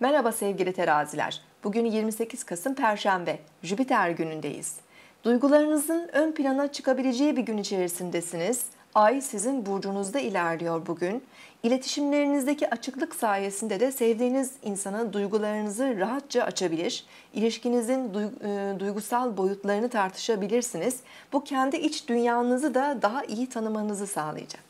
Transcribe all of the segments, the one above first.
Merhaba sevgili teraziler. Bugün 28 Kasım Perşembe, Jüpiter günündeyiz. Duygularınızın ön plana çıkabileceği bir gün içerisindesiniz. Ay sizin burcunuzda ilerliyor bugün. İletişimlerinizdeki açıklık sayesinde de sevdiğiniz insana duygularınızı rahatça açabilir, ilişkinizin e, duygusal boyutlarını tartışabilirsiniz. Bu kendi iç dünyanızı da daha iyi tanımanızı sağlayacak.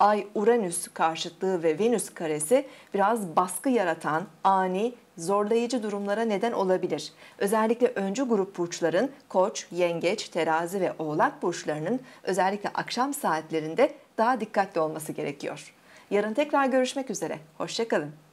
Ay-Uranüs karşıtlığı ve Venüs karesi biraz baskı yaratan ani zorlayıcı durumlara neden olabilir. Özellikle öncü grup burçların Koç, Yengeç, Terazi ve Oğlak burçlarının özellikle akşam saatlerinde daha dikkatli olması gerekiyor. Yarın tekrar görüşmek üzere. Hoşçakalın.